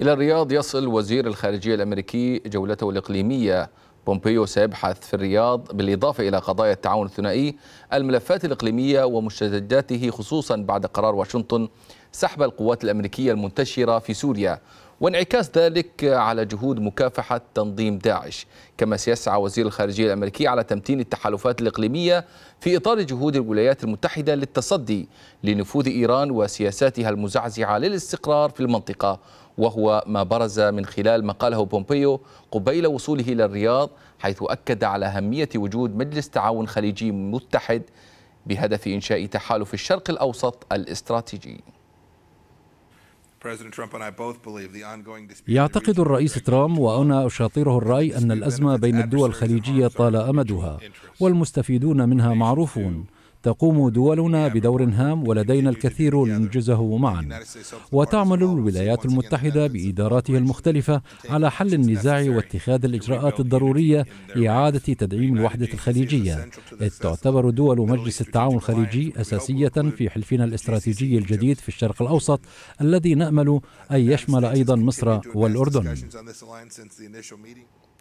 إلى الرياض يصل وزير الخارجية الأمريكي جولته الإقليمية بومبيو سيبحث في الرياض بالإضافة إلى قضايا التعاون الثنائي الملفات الإقليمية ومشتتاته خصوصا بعد قرار واشنطن سحب القوات الأمريكية المنتشرة في سوريا وانعكاس ذلك على جهود مكافحة تنظيم داعش كما سيسعى وزير الخارجية الأمريكي على تمتين التحالفات الإقليمية في إطار جهود الولايات المتحدة للتصدي لنفوذ إيران وسياساتها المزعزعة للاستقرار في المنطقة وهو ما برز من خلال مقاله بومبيو قبيل وصوله إلى الرياض حيث أكد على أهمية وجود مجلس تعاون خليجي متحد بهدف إنشاء تحالف الشرق الأوسط الاستراتيجي يعتقد الرئيس ترامب وأنا أشاطره الرأي أن الأزمة بين الدول الخليجية طال أمدها والمستفيدون منها معروفون تقوم دولنا بدور هام ولدينا الكثير لننجزه معا وتعمل الولايات المتحدة بإداراتها المختلفة على حل النزاع واتخاذ الإجراءات الضرورية لإعادة تدعيم الوحدة الخليجية إذ تعتبر دول مجلس التعاون الخليجي أساسية في حلفنا الاستراتيجي الجديد في الشرق الأوسط الذي نأمل أن يشمل أيضا مصر والأردن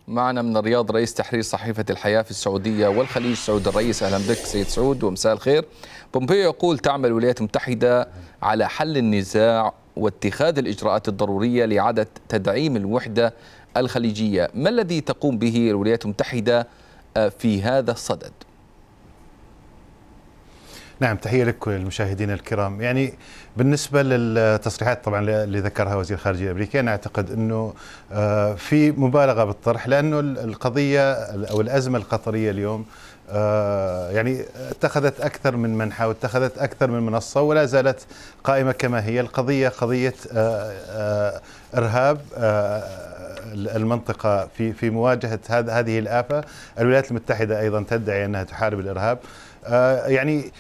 معنا من الرياض رئيس تحرير صحيفة الحياة في السعودية والخليج سعود الرئيس أهلا بك سيد سعود ومساء الخير بومبيو يقول تعمل الولايات المتحدة على حل النزاع واتخاذ الإجراءات الضرورية لإعادة تدعيم الوحدة الخليجية ما الذي تقوم به الولايات المتحدة آه، في هذا الصدد؟ نعم تحيه لكم المشاهدين الكرام يعني بالنسبه للتصريحات طبعا اللي ذكرها وزير الخارجيه الامريكي انا اعتقد انه آه، في مبالغه بالطرح لانه القضيه او الازمه القطريه اليوم آه، يعني اتخذت اكثر من منحى واتخذت اكثر من منصه ولا زالت قائمه كما هي القضيه قضيه آه، ارهاب المنطقه في في مواجهه هذه الافه الولايات المتحده ايضا تدعي انها تحارب الارهاب يعني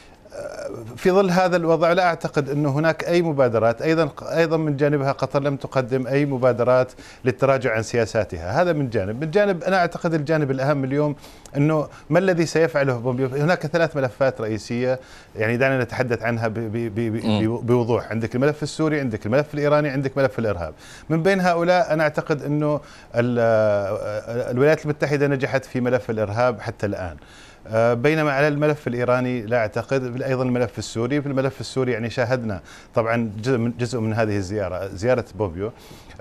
في ظل هذا الوضع لا اعتقد انه هناك اي مبادرات ايضا ايضا من جانبها قطر لم تقدم اي مبادرات للتراجع عن سياساتها، هذا من جانب، من جانب انا اعتقد الجانب الاهم اليوم انه ما الذي سيفعله بومبيو؟ هناك ثلاث ملفات رئيسيه يعني دعنا نتحدث عنها بوضوح، عندك الملف السوري، عندك الملف الايراني، عندك ملف الارهاب. من بين هؤلاء انا اعتقد انه الولايات المتحده نجحت في ملف الارهاب حتى الان. آه، بينما على الملف الايراني لا اعتقد ايضا الملف السوري في الملف السوري يعني شاهدنا طبعا جزء من هذه الزياره زياره بوبيو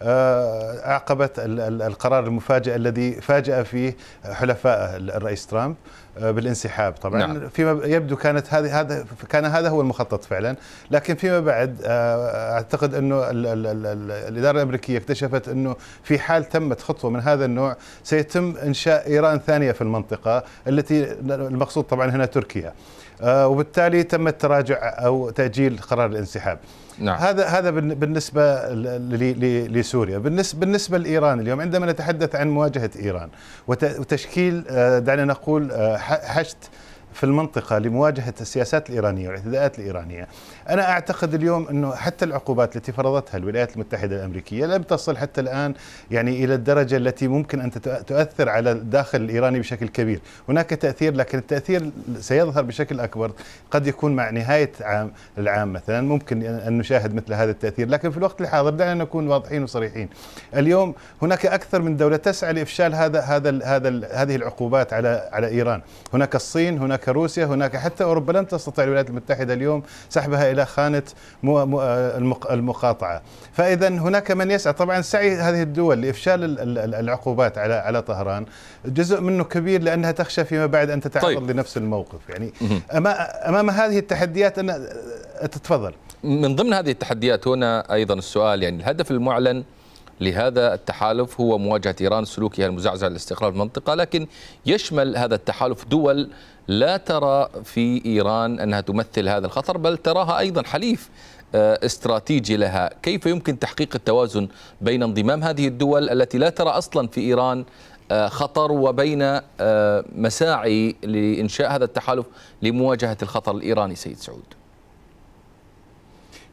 آه، اعقبت القرار المفاجئ الذي فاجأ فيه حلفائه الرئيس ترامب آه، بالانسحاب طبعا نعم. فيما يبدو كانت هذه هذا كان هذا هو المخطط فعلا لكن فيما بعد آه، اعتقد انه الـ الـ الـ الاداره الامريكيه اكتشفت انه في حال تمت خطوه من هذا النوع سيتم انشاء ايران ثانيه في المنطقه التي المقصود طبعا هنا تركيا آه، وبالتالي تم التراجع او تاجيل قرار الانسحاب نعم. هذا هذا بالنسبه لسوريا بالنسبه بالنسبه لايران اليوم عندما نتحدث عن مواجهه ايران وتشكيل آه، دعنا نقول آه، حشد في المنطقه لمواجهه السياسات الايرانيه والاعتداءات الايرانيه أنا أعتقد اليوم أنه حتى العقوبات التي فرضتها الولايات المتحدة الأمريكية لم تصل حتى الآن يعني إلى الدرجة التي ممكن أن تؤثر على الداخل الإيراني بشكل كبير هناك تأثير لكن التأثير سيظهر بشكل أكبر قد يكون مع نهاية عام العام مثلا ممكن أن نشاهد مثل هذا التأثير لكن في الوقت الحاضر دعنا نكون واضحين وصريحين اليوم هناك أكثر من دولة تسعى لإفشال هذا هذا هذا هذه العقوبات على على إيران هناك الصين هناك روسيا هناك حتى أوروبا لن تستطيع الولايات المتحدة اليوم سحبها إلى إلى خانة المقاطعة فإذا هناك من يسعى طبعا سعي هذه الدول لإفشال العقوبات على على طهران جزء منه كبير لأنها تخشى فيما بعد أن تتعرض طيب. لنفس الموقف يعني أمام هذه التحديات أنا تتفضل من ضمن هذه التحديات هنا أيضا السؤال يعني الهدف المعلن لهذا التحالف هو مواجهة إيران سلوكها المزعزع للاستقرار المنطقة لكن يشمل هذا التحالف دول لا ترى في إيران أنها تمثل هذا الخطر بل تراها أيضا حليف آه، استراتيجي لها كيف يمكن تحقيق التوازن بين انضمام هذه الدول التي لا ترى أصلا في إيران آه، خطر وبين آه، مساعي لإنشاء هذا التحالف لمواجهة الخطر الإيراني سيد سعود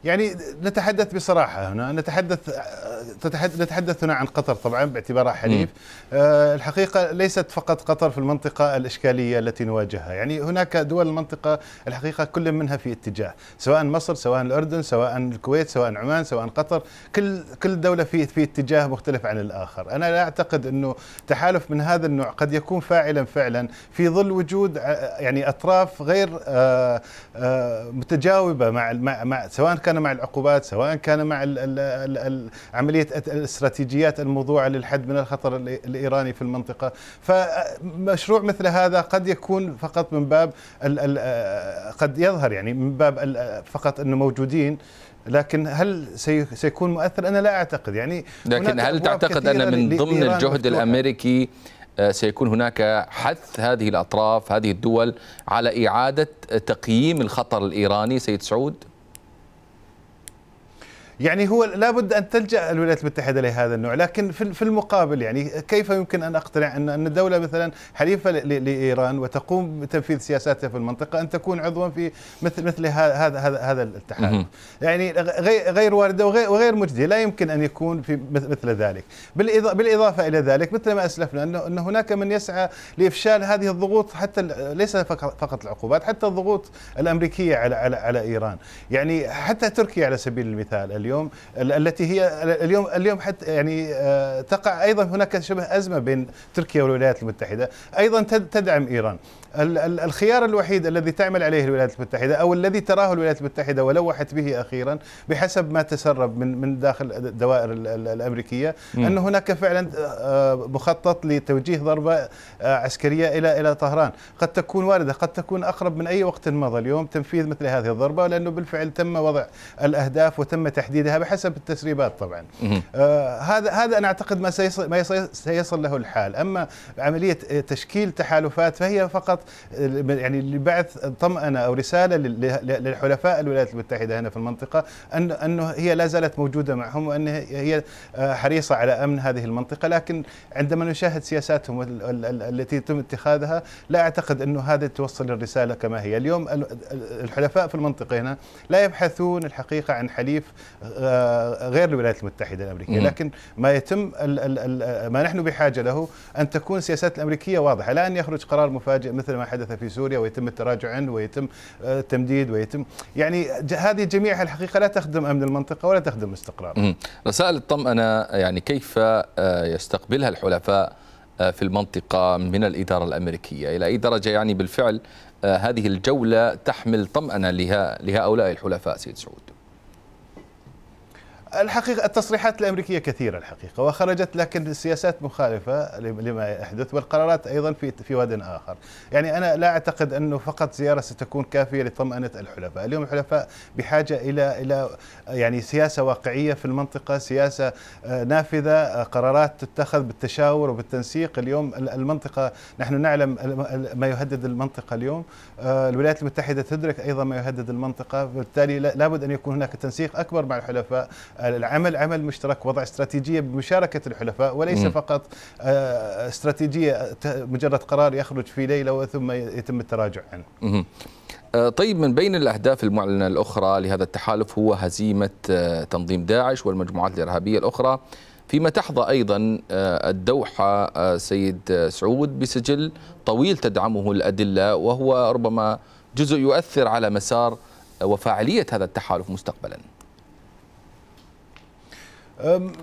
يعني نتحدث بصراحه هنا نتحدث نتحدث هنا عن قطر طبعا باعتبارها حليف آه الحقيقه ليست فقط قطر في المنطقه الاشكاليه التي نواجهها يعني هناك دول المنطقه الحقيقه كل منها في اتجاه سواء مصر سواء الاردن سواء الكويت سواء عمان سواء قطر كل كل دوله في في اتجاه مختلف عن الاخر انا لا اعتقد انه تحالف من هذا النوع قد يكون فاعلا فعلا في ظل وجود آه، يعني اطراف غير آه آه متجاوبه مع, مع, مع سواء كان كان مع العقوبات سواء كان مع عملية الاستراتيجيات الموضوعة للحد من الخطر الإيراني في المنطقة فمشروع مثل هذا قد يكون فقط من باب قد يظهر يعني من باب فقط أنه موجودين لكن هل سيكون مؤثر أنا لا أعتقد يعني لكن هل تعتقد أن من ضمن الجهد الأمريكي آه، سيكون هناك حث هذه الأطراف هذه الدول على إعادة تقييم الخطر الإيراني سيد سعود؟ يعني هو لابد ان تلجا الولايات المتحده لهذا النوع لكن في المقابل يعني كيف يمكن ان اقتنع ان ان الدوله مثلا حليفه لايران وتقوم بتنفيذ سياساتها في المنطقه ان تكون عضوا في مثل مثل هذا هذا هذا الاتحاد يعني غير وارده وغير مجديه لا يمكن ان يكون في مثل ذلك بالاضافه الى ذلك مثل ما اسلفنا ان هناك من يسعى لافشال هذه الضغوط حتى ليس فقط العقوبات حتى الضغوط الامريكيه على على على ايران يعني حتى تركيا على سبيل المثال اليوم التي هي اليوم اليوم حتى يعني آه، تقع ايضا هناك شبه ازمه بين تركيا والولايات المتحده ايضا تدعم ايران الخيار الوحيد الذي تعمل عليه الولايات المتحدة أو الذي تراه الولايات المتحدة ولوحت به أخيرا بحسب ما تسرب من من داخل الدوائر الأمريكية أن هناك فعلا آه، مخطط لتوجيه ضربة آه، عسكرية إلى إلى طهران قد تكون واردة قد تكون أقرب من أي وقت مضى اليوم تنفيذ مثل هذه الضربة لأنه بالفعل تم وضع الأهداف وتم تحديدها بحسب التسريبات طبعا آه، هذا هذا أنا أعتقد ما سيصل, ما سيصل له الحال أما عملية تشكيل تحالفات فهي فقط يعني لبعث طمأنة أو رسالة للحلفاء الولايات المتحدة هنا في المنطقة أن أنه هي لا زالت موجودة معهم وأن هي آه، حريصة على أمن هذه المنطقة لكن عندما نشاهد سياساتهم التي تم اتخاذها لا أعتقد أنه هذا توصل الرسالة كما هي اليوم الحلفاء في المنطقة هنا لا يبحثون الحقيقة عن حليف آه، غير الولايات المتحدة الأمريكية لكن ما يتم ما نحن بحاجة له أن تكون السياسات الأمريكية واضحة لا أن يخرج قرار مفاجئ مثل مثل ما حدث في سوريا ويتم التراجع عنه ويتم آه، التمديد ويتم يعني هذه جميعها الحقيقه لا تخدم امن المنطقه ولا تخدم الاستقرار. رسائل الطمأنه يعني كيف آه، يستقبلها الحلفاء آه، في المنطقة من الإدارة الأمريكية إلى أي درجة يعني بالفعل هذه الجولة تحمل طمأنة لهؤلاء الحلفاء سيد سعود الحقيقة التصريحات الأمريكية كثيرة الحقيقة وخرجت لكن السياسات مخالفة لما يحدث والقرارات أيضا في في واد آخر يعني أنا لا أعتقد أنه فقط زيارة ستكون كافية لطمأنة الحلفاء اليوم الحلفاء بحاجة إلى إلى يعني سياسة واقعية في المنطقة سياسة آه، نافذة آه، قرارات تتخذ بالتشاور وبالتنسيق اليوم المنطقة نحن نعلم ما يهدد المنطقة اليوم آه، الولايات المتحدة تدرك أيضا ما يهدد المنطقة بالتالي لابد أن يكون هناك تنسيق أكبر مع الحلفاء العمل عمل مشترك وضع استراتيجيه بمشاركه الحلفاء وليس م. فقط آه، استراتيجيه مجرد قرار يخرج في ليله ثم يتم التراجع عنه. م. آه، طيب من بين الأهداف المعلنة الأخرى لهذا التحالف هو هزيمة آه، تنظيم داعش والمجموعات الإرهابية الأخرى فيما تحظى أيضا الدوحة سيد سعود بسجل طويل تدعمه الأدلة وهو ربما جزء يؤثر على مسار وفاعلية هذا التحالف مستقبلاً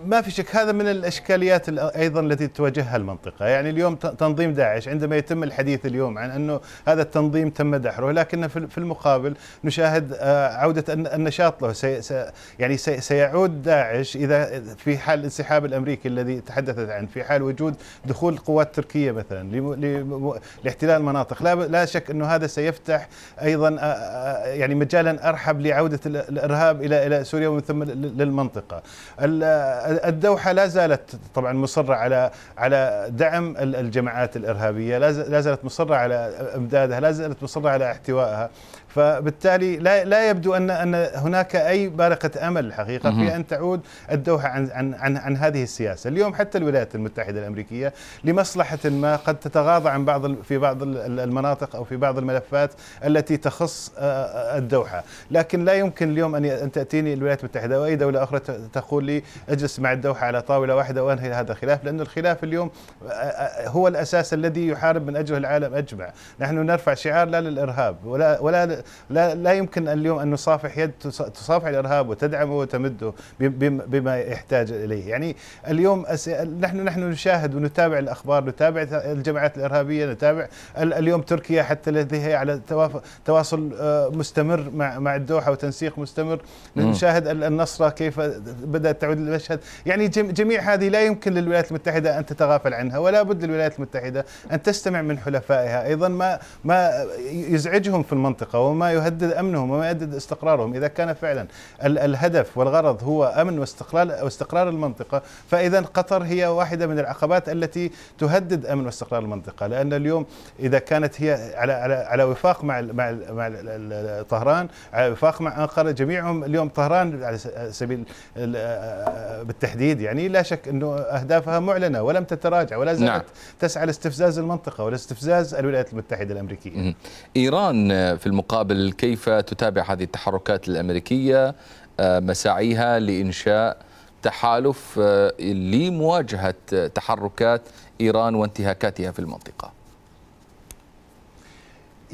ما في شك هذا من الاشكاليات ايضا التي تواجهها المنطقه، يعني اليوم تنظيم داعش عندما يتم الحديث اليوم عن انه هذا التنظيم تم دحره، لكن في المقابل نشاهد آه، عوده النشاط له سي يعني سي سيعود داعش اذا في حال الانسحاب الامريكي الذي تحدثت عنه، في حال وجود دخول قوات تركيه مثلا لاحتلال مناطق، لا لا شك انه هذا سيفتح ايضا آه، آه، يعني مجالا ارحب لعوده الارهاب الى الى سوريا ومن ثم للمنطقه. الدوحه لا زالت طبعا مصره على على دعم الجماعات الارهابيه لا زالت مصره على امدادها لا زالت مصره على احتوائها فبالتالي لا لا يبدو ان ان هناك اي بارقه امل الحقيقه في ان تعود الدوحه عن عن عن, عن هذه السياسه، اليوم حتى الولايات المتحده الامريكيه لمصلحه ما قد تتغاضى عن بعض في بعض المناطق او في بعض الملفات التي تخص آه، آه، الدوحه، لكن لا يمكن اليوم ان ان تاتيني الولايات المتحده واي دوله اخرى تقول لي اجلس مع الدوحه على طاوله واحده وانهي هذا الخلاف، لان الخلاف اليوم آه، هو الاساس الذي يحارب من اجله العالم اجمع، نحن نرفع شعار لا للارهاب ولا ولا لا, لا يمكن اليوم أن نصافح يد تصافح الإرهاب وتدعمه وتمده بما يحتاج إليه يعني اليوم نحن نحن نشاهد ونتابع الأخبار نتابع الجماعات الإرهابية نتابع اليوم تركيا حتى لديها هي على تواصل آه، مستمر مع مع الدوحة وتنسيق مستمر نشاهد النصرة كيف بدأت تعود للمشهد يعني جميع هذه لا يمكن للولايات المتحدة أن تتغافل عنها ولا بد للولايات المتحدة أن تستمع من حلفائها أيضا ما ما يزعجهم في المنطقة وما يهدد امنهم وما يهدد استقرارهم اذا كان فعلا الهدف والغرض هو امن واستقلال واستقرار المنطقه فاذا قطر هي واحده من العقبات التي تهدد امن واستقرار المنطقه لان اليوم اذا كانت هي على على على وفاق مع مع مع طهران على وفاق مع انقره جميعهم اليوم طهران على سبيل آه، بالتحديد يعني لا شك انه اهدافها معلنه ولم تتراجع ولا زالت نعم. تسعى لاستفزاز المنطقه ولاستفزاز الولايات المتحده الامريكيه ايران آه، في المقابل قابل كيف تتابع هذه التحركات الأمريكية آه، مساعيها لإنشاء تحالف آه، لمواجهة تحركات إيران وانتهاكاتها في المنطقة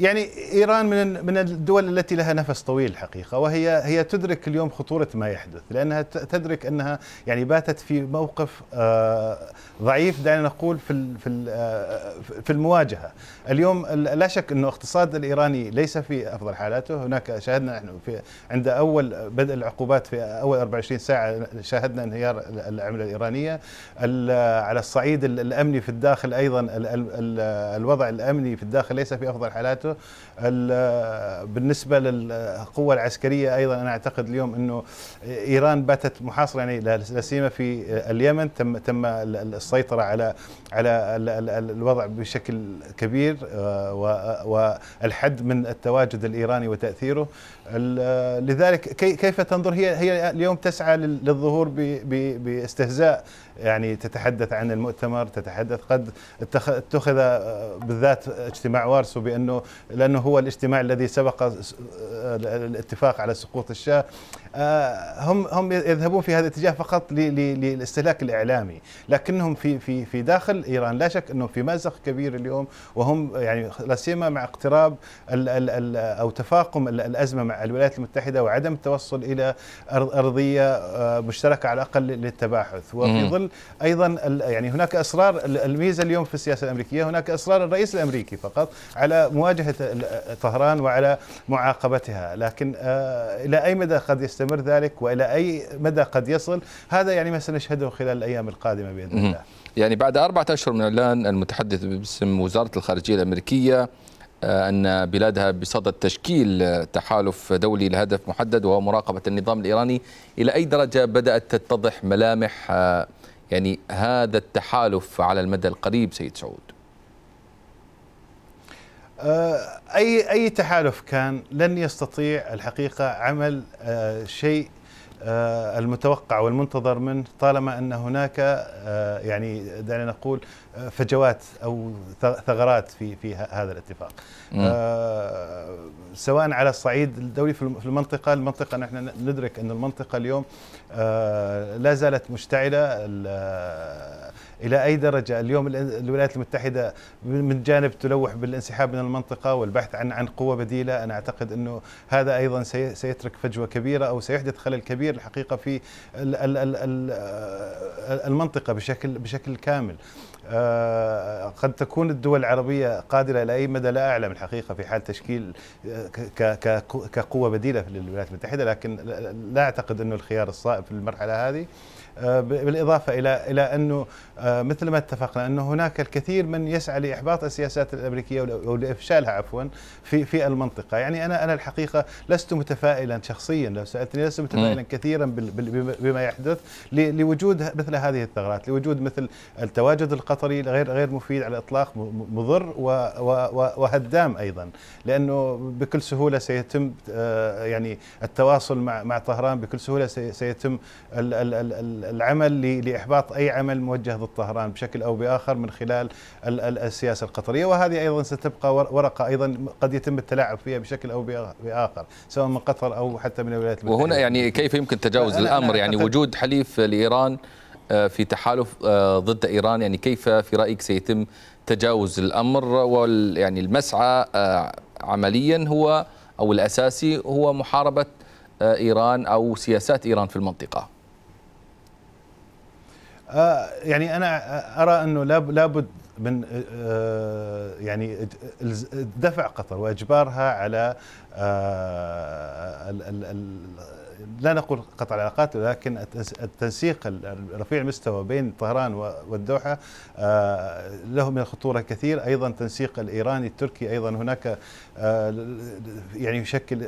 يعني ايران من من الدول التي لها نفس طويل الحقيقه وهي هي تدرك اليوم خطوره ما يحدث لانها تدرك انها يعني باتت في موقف آه، ضعيف دعنا نقول في في آه، في المواجهه اليوم لا شك انه الاقتصاد الايراني ليس في افضل حالاته هناك شاهدنا نحن في عند اول بدء العقوبات في اول 24 ساعه شاهدنا انهيار العمله الايرانيه على الصعيد الامني في الداخل ايضا الوضع الامني في الداخل ليس في افضل حالاته نفسه بالنسبه للقوه العسكريه ايضا انا اعتقد اليوم انه ايران باتت محاصره يعني لا سيما في اليمن تم تم السيطره على على الوضع بشكل كبير آه، آه، والحد من التواجد الايراني وتاثيره لذلك كيف تنظر هي هي اليوم تسعى للظهور باستهزاء يعني تتحدث عن المؤتمر تتحدث قد اتخذ آه، بالذات اجتماع وارسو بانه لانه هو الاجتماع الذي سبق آه، الاتفاق على سقوط الشاه آه، هم هم يذهبون في هذا الاتجاه فقط للاستهلاك الاعلامي، لكنهم في في في داخل ايران لا شك انهم في مازق كبير اليوم وهم يعني لا سيما مع اقتراب الـ الـ الـ او تفاقم الازمه مع الولايات المتحده وعدم التوصل الى ارضيه آه، مشتركه على الاقل للتباحث، وفي ظل ايضا يعني هناك اصرار الميزه اليوم في السياسه الامريكيه هناك اصرار الرئيس الامريكي فقط على مواجهه طهران وعلى معاقبتها، لكن آه، الى اي مدى قد يست يستمر ذلك والى اي مدى قد يصل هذا يعني ما سنشهده خلال الايام القادمه باذن الله يعني بعد أربعة أشهر من الآن المتحدث باسم وزارة الخارجية الأمريكية آه، أن بلادها بصدد تشكيل تحالف دولي لهدف محدد وهو مراقبة النظام الإيراني إلى أي درجة بدأت تتضح ملامح آه، يعني هذا التحالف على المدى القريب سيد سعود؟ آه، اي اي تحالف كان لن يستطيع الحقيقه عمل آه، شيء آه، المتوقع والمنتظر منه طالما ان هناك يعني دعنا نقول فجوات او ثغرات في في هذا الاتفاق سواء على الصعيد الدولي في المنطقه المنطقه نحن ندرك ان المنطقه اليوم لا زالت مشتعله الى اي درجه اليوم الولايات المتحده من جانب تلوح بالانسحاب من المنطقه والبحث عن عن قوه بديله انا اعتقد انه هذا ايضا سيترك فجوه كبيره او سيحدث خلل كبير الحقيقه في آه، المنطقه بشكل بشكل كامل آه، قد تكون الدول العربية قادرة إلى أي مدى لا أعلم الحقيقة في حال تشكيل آه، كقوة بديلة للولايات المتحدة لكن لا أعتقد أنه الخيار الصائب في المرحلة هذه آه، بالاضافه الى الى انه آه، مثل ما اتفقنا انه هناك الكثير من يسعى لاحباط السياسات الامريكيه او لافشالها عفوا في في المنطقه، يعني انا انا الحقيقه لست متفائلا شخصيا لو سالتني لست متفائلا كثيرا بما يحدث لوجود مثل هذه الثغرات، لوجود مثل التواجد القطري غير غير مفيد على الاطلاق مضر وهدام ايضا، لانه بكل سهوله سيتم آه، يعني التواصل مع مع طهران بكل سهوله سيتم ال ال ال العمل لاحباط اي عمل موجه ضد طهران بشكل او باخر من خلال السياسه القطريه وهذه ايضا ستبقى ورقه ايضا قد يتم التلاعب فيها بشكل او باخر سواء من قطر او حتى من الولايات المتحده وهنا يعني كيف يمكن تجاوز أنا الامر أنا يعني وجود حليف لايران آه، في تحالف آه، ضد ايران يعني كيف في رايك سيتم تجاوز الامر وال يعني المسعى آه، عمليا هو او الاساسي هو محاربه ايران او سياسات ايران في المنطقه آه، يعني انا ارى انه لابد من آه، آه، يعني دفع قطر واجبارها على لا نقول قطع العلاقات ولكن التنسيق رفيع المستوى بين طهران والدوحة آه، له من الخطورة كثير أيضا تنسيق الإيراني التركي أيضا هناك آه، يعني يشكل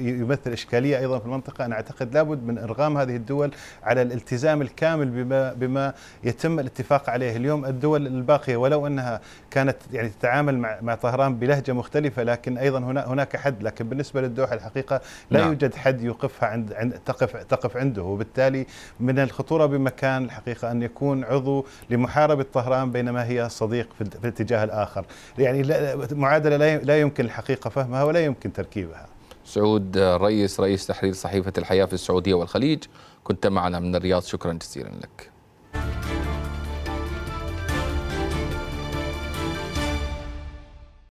يمثل إشكالية أيضا في المنطقة أنا أعتقد لابد من إرغام هذه الدول على الالتزام الكامل بما, بما يتم الاتفاق عليه اليوم الدول الباقية ولو أنها كانت يعني تتعامل مع, طهران بلهجة مختلفة لكن أيضا هناك حد لكن بالنسبة للدوحة الحقيقة لا نعم. يوجد حد يوقفها عند عند, عند تقف تقف عنده وبالتالي من الخطوره بمكان الحقيقه ان يكون عضو لمحاربه طهران بينما هي صديق في الاتجاه الاخر يعني معادله لا يمكن الحقيقه فهمها ولا يمكن تركيبها سعود آه، رئيس رئيس تحرير صحيفه الحياه في السعوديه والخليج كنت معنا من الرياض شكرا جزيلا لك